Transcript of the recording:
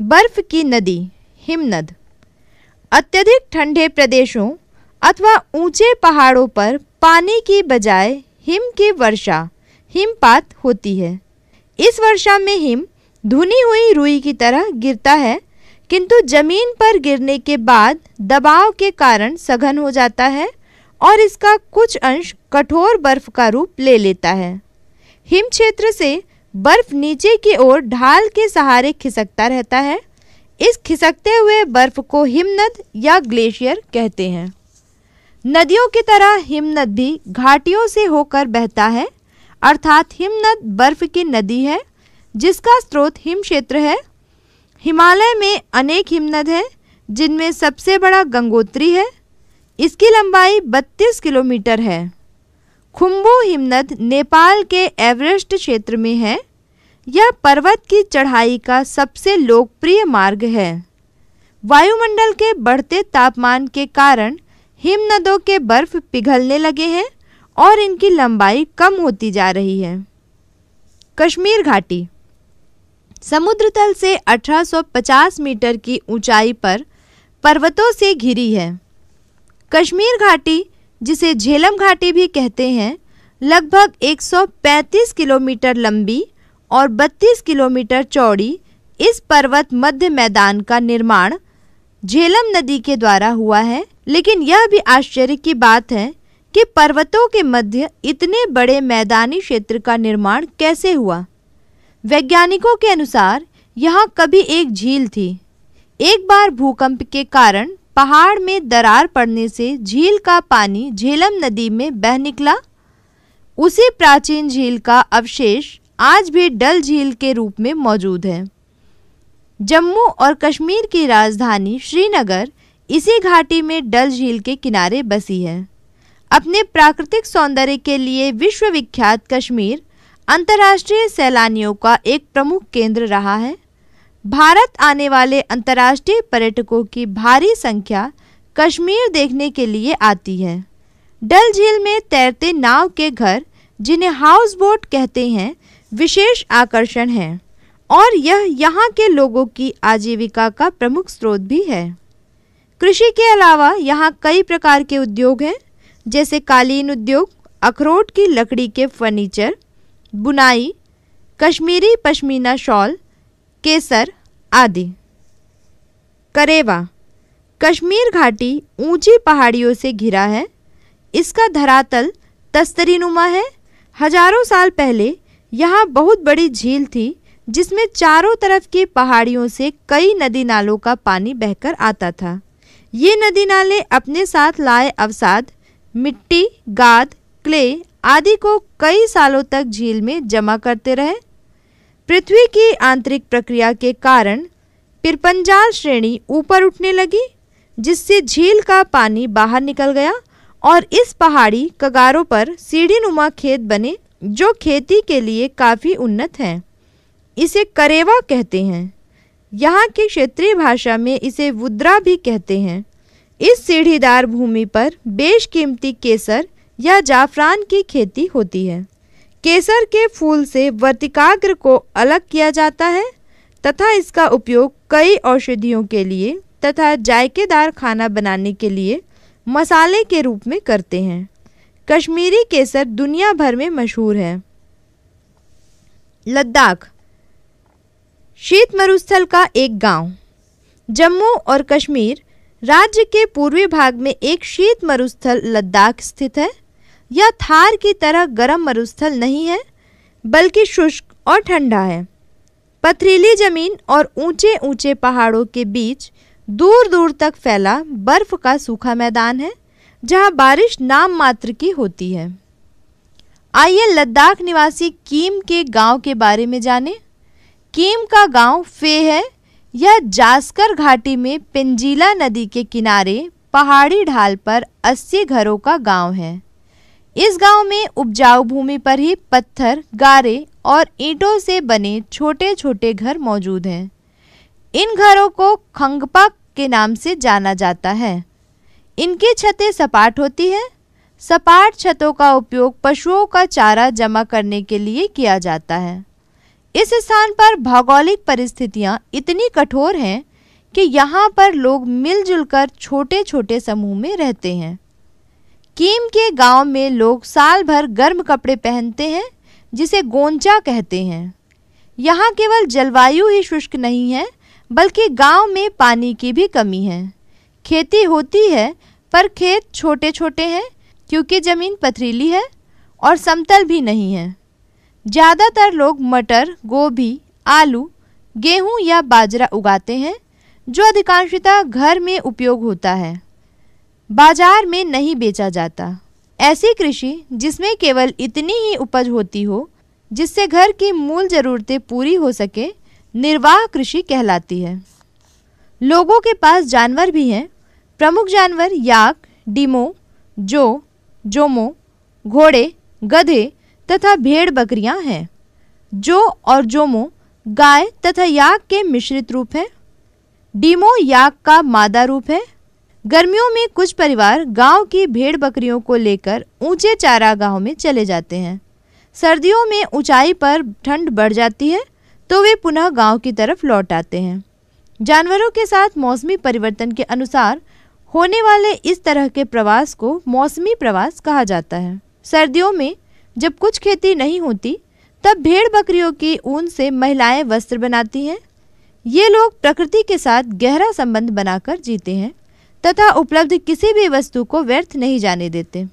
बर्फ की नदी हिमनद अत्यधिक ठंडे प्रदेशों अथवा ऊंचे पहाड़ों पर पानी की बजाय हिम की वर्षा हिमपात होती है इस वर्षा में हिम धुनी हुई रुई की तरह गिरता है किंतु जमीन पर गिरने के बाद दबाव के कारण सघन हो जाता है और इसका कुछ अंश कठोर बर्फ का रूप ले लेता है हिम क्षेत्र से बर्फ नीचे की ओर ढाल के सहारे खिसकता रहता है इस खिसकते हुए बर्फ को हिमनद या ग्लेशियर कहते हैं नदियों की तरह हिमनद भी घाटियों से होकर बहता है अर्थात हिमनद बर्फ की नदी है जिसका स्रोत हिम क्षेत्र है हिमालय में अनेक हिमनद हैं जिनमें सबसे बड़ा गंगोत्री है इसकी लंबाई 32 किलोमीटर है खुम्बू हिमनद नेपाल के एवरेस्ट क्षेत्र में है यह पर्वत की चढ़ाई का सबसे लोकप्रिय मार्ग है वायुमंडल के बढ़ते तापमान के कारण हिमनदों के बर्फ पिघलने लगे हैं और इनकी लंबाई कम होती जा रही है कश्मीर घाटी समुद्र तल से 1850 मीटर की ऊंचाई पर पर्वतों से घिरी है कश्मीर घाटी जिसे झेलम घाटी भी कहते हैं लगभग 135 किलोमीटर लंबी और 32 किलोमीटर चौड़ी इस पर्वत मध्य मैदान का निर्माण झेलम नदी के द्वारा हुआ है लेकिन यह भी आश्चर्य की बात है कि पर्वतों के मध्य इतने बड़े मैदानी क्षेत्र का निर्माण कैसे हुआ वैज्ञानिकों के अनुसार यहाँ कभी एक झील थी एक बार भूकंप के कारण पहाड़ में दरार पड़ने से झील का पानी झेलम नदी में बह निकला उसी प्राचीन झील का अवशेष आज भी डल झील के रूप में मौजूद है जम्मू और कश्मीर की राजधानी श्रीनगर इसी घाटी में डल झील के किनारे बसी है अपने प्राकृतिक सौंदर्य के लिए विश्वविख्यात कश्मीर अंतर्राष्ट्रीय सैलानियों का एक प्रमुख केंद्र रहा है भारत आने वाले अंतर्राष्ट्रीय पर्यटकों की भारी संख्या कश्मीर देखने के लिए आती है डल झील में तैरते नाव के घर जिन्हें हाउस बोट कहते हैं विशेष आकर्षण है और यह यहाँ के लोगों की आजीविका का प्रमुख स्रोत भी है कृषि के अलावा यहाँ कई प्रकार के उद्योग हैं जैसे कालीन उद्योग अखरोट की लकड़ी के फर्नीचर बुनाई कश्मीरी पश्मीना शॉल केसर आदि करेवा कश्मीर घाटी ऊंची पहाड़ियों से घिरा है इसका धरातल तस्तरीनुमा है हजारों साल पहले यहाँ बहुत बड़ी झील थी जिसमें चारों तरफ की पहाड़ियों से कई नदी नालों का पानी बहकर आता था ये नदी नाले अपने साथ लाए अवसाद मिट्टी गाद क्ले आदि को कई सालों तक झील में जमा करते रहे पृथ्वी की आंतरिक प्रक्रिया के कारण पिरपंजाल श्रेणी ऊपर उठने लगी जिससे झील का पानी बाहर निकल गया और इस पहाड़ी कगारों पर सीढ़ी नुमा खेत बने जो खेती के लिए काफ़ी उन्नत हैं इसे करेवा कहते हैं यहाँ की क्षेत्रीय भाषा में इसे वुद्रा भी कहते हैं इस सीढ़ीदार भूमि पर बेशकीमती केसर या जाफरान की खेती होती है केसर के फूल से वर्तिकाग्र को अलग किया जाता है तथा इसका उपयोग कई औषधियों के लिए तथा जायकेदार खाना बनाने के लिए मसाले के रूप में करते हैं कश्मीरी केसर दुनिया भर में मशहूर है लद्दाख शीत मरुस्थल का एक गांव जम्मू और कश्मीर राज्य के पूर्वी भाग में एक शीत मरुस्थल लद्दाख स्थित है यह थार की तरह गर्म मरुस्थल नहीं है बल्कि शुष्क और ठंडा है पथरीली जमीन और ऊंचे ऊंचे पहाड़ों के बीच दूर दूर तक फैला बर्फ का सूखा मैदान है जहां बारिश नाम मात्र की होती है आइए लद्दाख निवासी कीम के गांव के बारे में जानें। कीम का गांव फे है यह जास्कर घाटी में पिंजीला नदी के किनारे पहाड़ी ढाल पर 80 घरों का गांव है इस गांव में उपजाऊ भूमि पर ही पत्थर गारे और ईंटों से बने छोटे छोटे घर मौजूद हैं इन घरों को खंगपा के नाम से जाना जाता है इनकी छतें सपाट होती हैं सपाट छतों का उपयोग पशुओं का चारा जमा करने के लिए किया जाता है इस स्थान पर भौगोलिक परिस्थितियां इतनी कठोर हैं कि यहाँ पर लोग मिलजुल कर छोटे छोटे समूह में रहते हैं कीम के गांव में लोग साल भर गर्म कपड़े पहनते हैं जिसे गोंचा कहते हैं यहाँ केवल जलवायु ही शुष्क नहीं है बल्कि गांव में पानी की भी कमी है खेती होती है पर खेत छोटे छोटे हैं क्योंकि ज़मीन पथरीली है और समतल भी नहीं है ज़्यादातर लोग मटर गोभी आलू गेहूं या बाजरा उगाते हैं जो अधिकांशतः घर में उपयोग होता है बाजार में नहीं बेचा जाता ऐसी कृषि जिसमें केवल इतनी ही उपज होती हो जिससे घर की मूल ज़रूरतें पूरी हो सके निर्वाह कृषि कहलाती है लोगों के पास जानवर भी हैं प्रमुख जानवर याक डिमो जो जोमो घोड़े गधे तथा भेड़ बकरियां हैं जो और जोमो गाय तथा याक के मिश्रित रूप हैं डीमो याक का मादा रूप है गर्मियों में कुछ परिवार गांव की भेड़ बकरियों को लेकर ऊंचे चारागाहों में चले जाते हैं सर्दियों में ऊंचाई पर ठंड बढ़ जाती है तो वे पुनः गांव की तरफ लौट आते हैं जानवरों के साथ मौसमी परिवर्तन के अनुसार होने वाले इस तरह के प्रवास को मौसमी प्रवास कहा जाता है सर्दियों में जब कुछ खेती नहीं होती तब भेड़ बकरियों की ऊन से महिलाएं वस्त्र बनाती हैं ये लोग प्रकृति के साथ गहरा संबंध बनाकर जीते हैं तथा उपलब्ध किसी भी वस्तु को व्यर्थ नहीं जाने देते